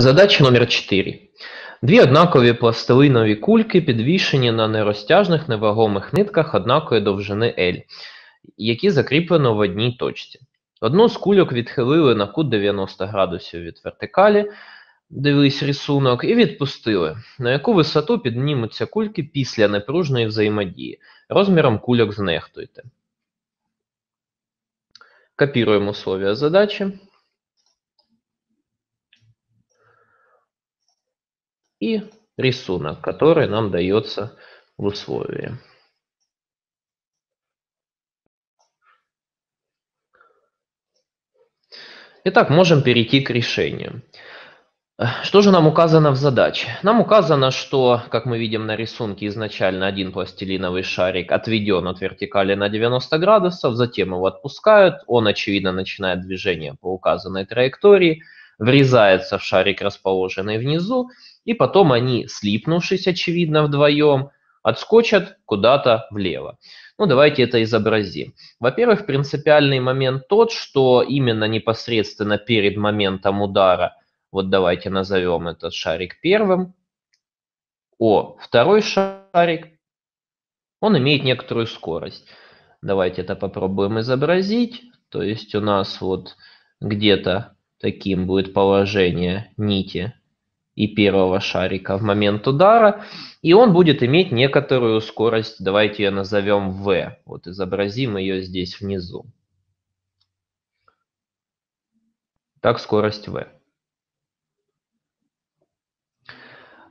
Задача номер 4. Дві однакові пластилинові кульки підвішені на нерозтяжних невагомих нитках однакової довжини L, які закріплено в одній точці. Одну з кульок відхилили на кут 90 градусів від вертикалі, дивись рисунок, і відпустили, на яку висоту піднімуться кульки після непружної взаємодії. Розміром кульок знехтуйте. Копіруємо слові задачі. и рисунок, который нам дается в условии. Итак, можем перейти к решению. Что же нам указано в задаче? Нам указано, что, как мы видим на рисунке, изначально один пластилиновый шарик отведен от вертикали на 90 градусов, затем его отпускают, он, очевидно, начинает движение по указанной траектории, врезается в шарик, расположенный внизу, и потом они, слипнувшись, очевидно, вдвоем, отскочат куда-то влево. Ну, давайте это изобразим. Во-первых, принципиальный момент тот, что именно непосредственно перед моментом удара, вот давайте назовем этот шарик первым, о, второй шарик, он имеет некоторую скорость. Давайте это попробуем изобразить. То есть у нас вот где-то таким будет положение нити и первого шарика в момент удара, и он будет иметь некоторую скорость, давайте ее назовем v, вот изобразим ее здесь внизу. Так, скорость v.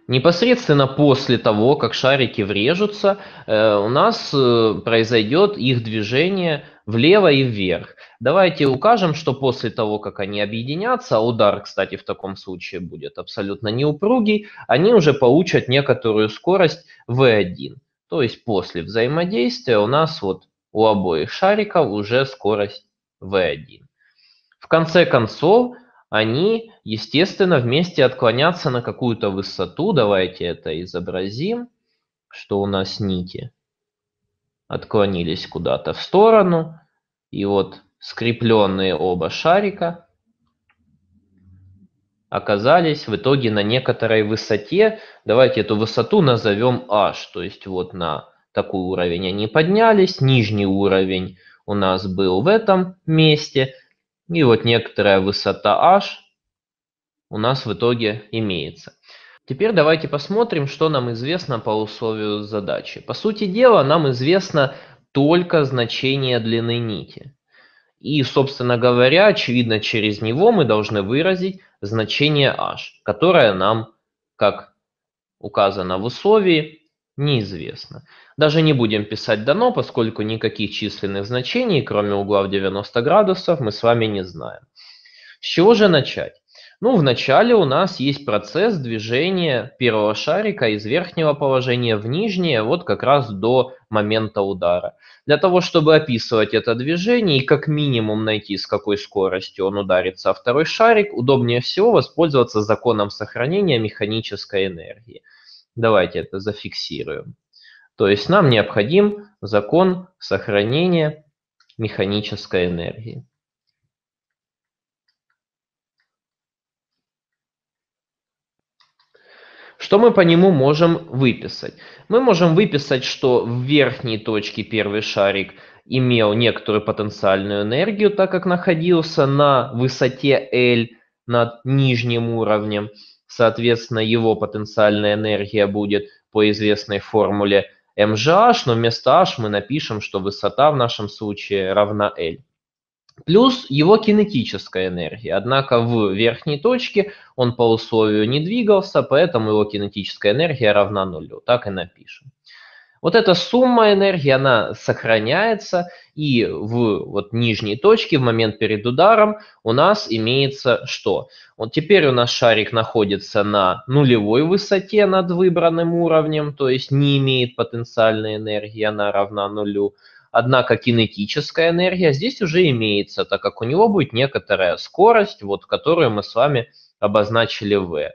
Непосредственно после того, как шарики врежутся, э, у нас э, произойдет их движение влево и вверх. Давайте укажем, что после того, как они объединятся, а удар, кстати, в таком случае будет абсолютно неупругий, они уже получат некоторую скорость v1. То есть после взаимодействия у нас вот у обоих шариков уже скорость v1. В конце концов, они, естественно, вместе отклонятся на какую-то высоту. Давайте это изобразим, что у нас нити отклонились куда-то в сторону. И вот скрепленные оба шарика оказались в итоге на некоторой высоте. Давайте эту высоту назовем h, а, то есть вот на такой уровень они поднялись, нижний уровень у нас был в этом месте – и вот некоторая высота h у нас в итоге имеется. Теперь давайте посмотрим, что нам известно по условию задачи. По сути дела, нам известно только значение длины нити. И, собственно говоря, очевидно, через него мы должны выразить значение h, которое нам, как указано в условии, неизвестно. Даже не будем писать дано, поскольку никаких численных значений, кроме угла в 90 градусов, мы с вами не знаем. С чего же начать? Ну, вначале у нас есть процесс движения первого шарика из верхнего положения в нижнее, вот как раз до момента удара. Для того, чтобы описывать это движение и как минимум найти, с какой скоростью он ударится о второй шарик, удобнее всего воспользоваться законом сохранения механической энергии – Давайте это зафиксируем. То есть нам необходим закон сохранения механической энергии. Что мы по нему можем выписать? Мы можем выписать, что в верхней точке первый шарик имел некоторую потенциальную энергию, так как находился на высоте L над нижним уровнем соответственно, его потенциальная энергия будет по известной формуле mgh, но вместо h мы напишем, что высота в нашем случае равна L. Плюс его кинетическая энергия. Однако в верхней точке он по условию не двигался, поэтому его кинетическая энергия равна нулю. Так и напишем. Вот эта сумма энергии, она сохраняется, и в вот нижней точке, в момент перед ударом, у нас имеется что? Вот теперь у нас шарик находится на нулевой высоте над выбранным уровнем, то есть не имеет потенциальной энергии, она равна нулю. Однако кинетическая энергия здесь уже имеется, так как у него будет некоторая скорость, вот которую мы с вами обозначили в.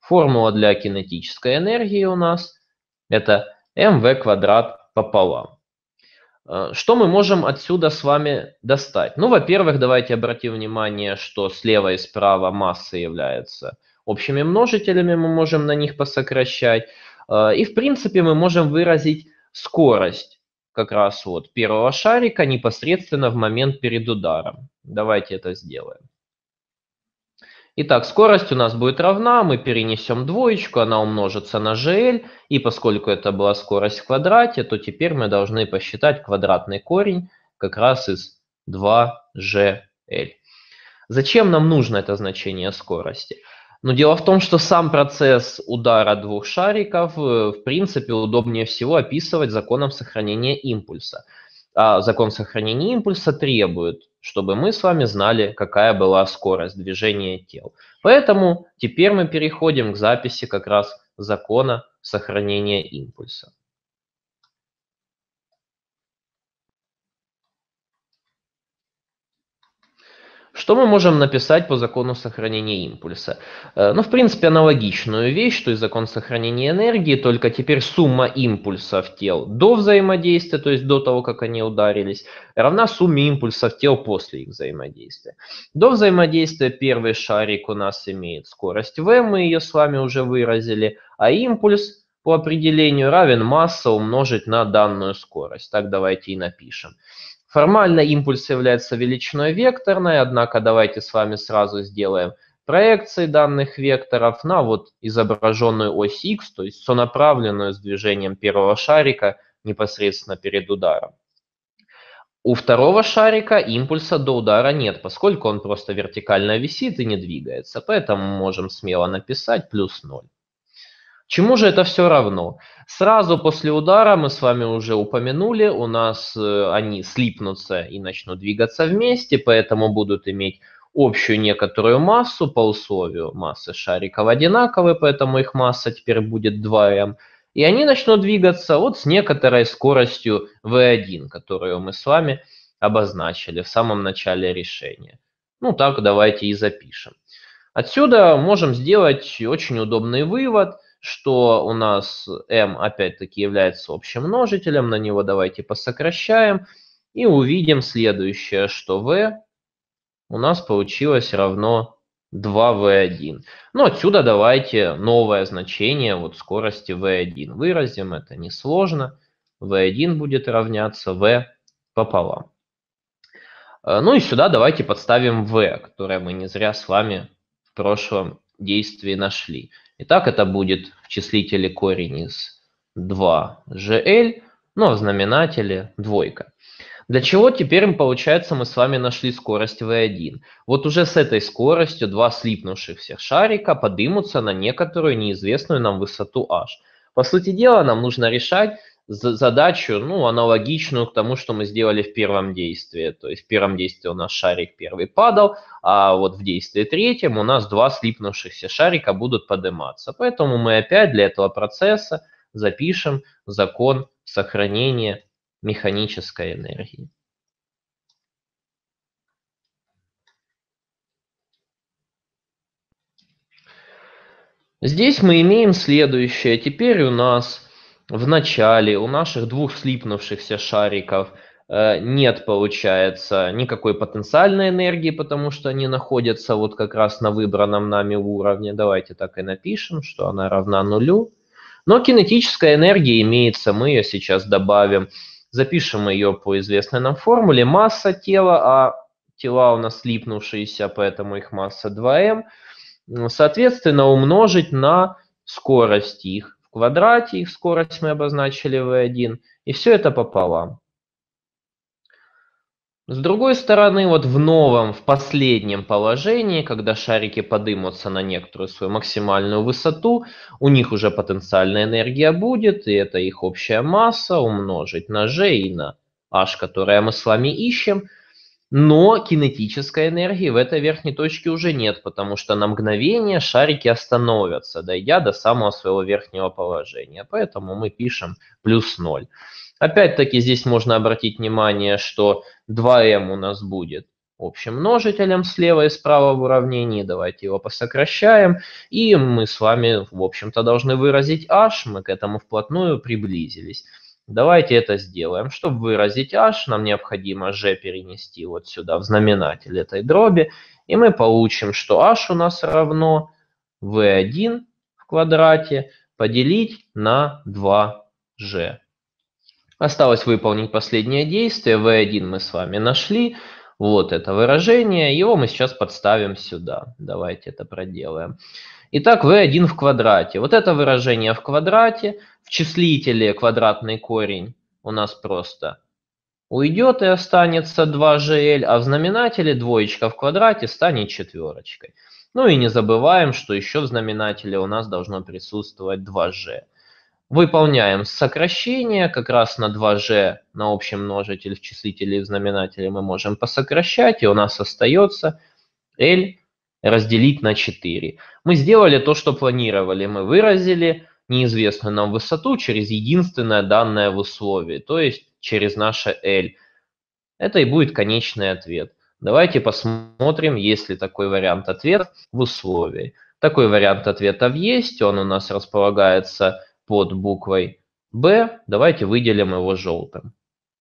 Формула для кинетической энергии у нас – это mv квадрат пополам. Э, что мы можем отсюда с вами достать? Ну, во-первых, давайте обратим внимание, что слева и справа массы являются общими множителями, мы можем на них посокращать. Э, и, в принципе, мы можем выразить скорость как раз вот первого шарика непосредственно в момент перед ударом. Давайте это сделаем. Итак, скорость у нас будет равна, мы перенесем двоечку, она умножится на GL, и поскольку это была скорость в квадрате, то теперь мы должны посчитать квадратный корень как раз из 2GL. Зачем нам нужно это значение скорости? Но ну, дело в том, что сам процесс удара двух шариков, э, в принципе, удобнее всего описывать законом сохранения импульса. А закон сохранения импульса требует чтобы мы с вами знали, какая была скорость движения тел. Поэтому теперь мы переходим к записи как раз закона сохранения импульса. Что мы можем написать по закону сохранения импульса? Э, ну, в принципе, аналогичную вещь, то есть закон сохранения энергии, только теперь сумма импульсов тел до взаимодействия, то есть до того, как они ударились, равна сумме импульсов тел после их взаимодействия. До взаимодействия первый шарик у нас имеет скорость v, мы ее с вами уже выразили, а импульс по определению равен масса умножить на данную скорость. Так давайте и напишем. Формально импульс является величиной векторной, однако давайте с вами сразу сделаем проекции данных векторов на вот изображенную ось x, то есть сонаправленную с движением первого шарика непосредственно перед ударом. У второго шарика импульса до удара нет, поскольку он просто вертикально висит и не двигается, поэтому можем смело написать плюс 0. Чему же это все равно? Сразу после удара, мы с вами уже упомянули, у нас э, они слипнутся и начнут двигаться вместе, поэтому будут иметь общую некоторую массу по условию. Массы шариков одинаковые, поэтому их масса теперь будет 2m. И они начнут двигаться вот с некоторой скоростью v1, которую мы с вами обозначили в самом начале решения. Ну так давайте и запишем. Отсюда можем сделать очень удобный вывод – что у нас m опять-таки является общим множителем, на него давайте посокращаем, и увидим следующее, что v у нас получилось равно 2v1. Но ну, отсюда давайте новое значение вот скорости v1 выразим, это несложно. v1 будет равняться v пополам. Э, ну и сюда давайте подставим v, которое мы не зря с вами в прошлом действии нашли. Итак, это будет в числителе корень из 2gl, но в знаменателе двойка. Для чего теперь, получается, мы с вами нашли скорость v1? Вот уже с этой скоростью два слипнувшихся шарика подымутся на некоторую неизвестную нам высоту h. По сути дела, нам нужно решать, задачу, ну, аналогичную к тому, что мы сделали в первом действии. То есть в первом действии у нас шарик первый падал, а вот в действии третьем у нас два слипнувшихся шарика будут подниматься. Поэтому мы опять для этого процесса запишем закон сохранения механической энергии. Здесь мы имеем следующее. Теперь у нас в начале у наших двух слипнувшихся шариков э, нет, получается, никакой потенциальной энергии, потому что они находятся вот как раз на выбранном нами уровне. Давайте так и напишем, что она равна нулю. Но кинетическая энергия имеется, мы ее сейчас добавим. Запишем ее по известной нам формуле. Масса тела, а тела у нас липнувшиеся, поэтому их масса 2m. Соответственно, умножить на скорость их квадрате, их скорость мы обозначили v1, и все это пополам. С другой стороны, вот в новом, в последнем положении, когда шарики подымутся на некоторую свою максимальную высоту, у них уже потенциальная энергия будет, и это их общая масса умножить на g и на h, которое мы с вами ищем – но кинетической энергии в этой верхней точке уже нет, потому что на мгновение шарики остановятся, дойдя до самого своего верхнего положения. Поэтому мы пишем плюс 0. Опять-таки здесь можно обратить внимание, что 2m у нас будет общим множителем слева и справа в уравнении. Давайте его посокращаем. И мы с вами, в общем-то, должны выразить h. Мы к этому вплотную приблизились. Давайте это сделаем. Чтобы выразить h, нам необходимо g перенести вот сюда, в знаменатель этой дроби. И мы получим, что h у нас равно v1 в квадрате поделить на 2g. Осталось выполнить последнее действие. v1 мы с вами нашли вот это выражение. Его мы сейчас подставим сюда. Давайте это проделаем. Итак, v1 в квадрате. Вот это выражение в квадрате. В числителе квадратный корень у нас просто уйдет и останется 2gl, а в знаменателе двоечка в квадрате станет четверочкой. Ну и не забываем, что еще в знаменателе у нас должно присутствовать 2g. Выполняем сокращение как раз на 2g на общем множитель в числителе и в знаменателе мы можем посокращать, и у нас остается L разделить на 4. Мы сделали то, что планировали. Мы выразили неизвестную нам высоту через единственное данное в условии, то есть через наше L. Это и будет конечный ответ. Давайте посмотрим, есть ли такой вариант ответа в условии. Такой вариант ответов есть, он у нас располагается под буквой B. Давайте выделим его желтым.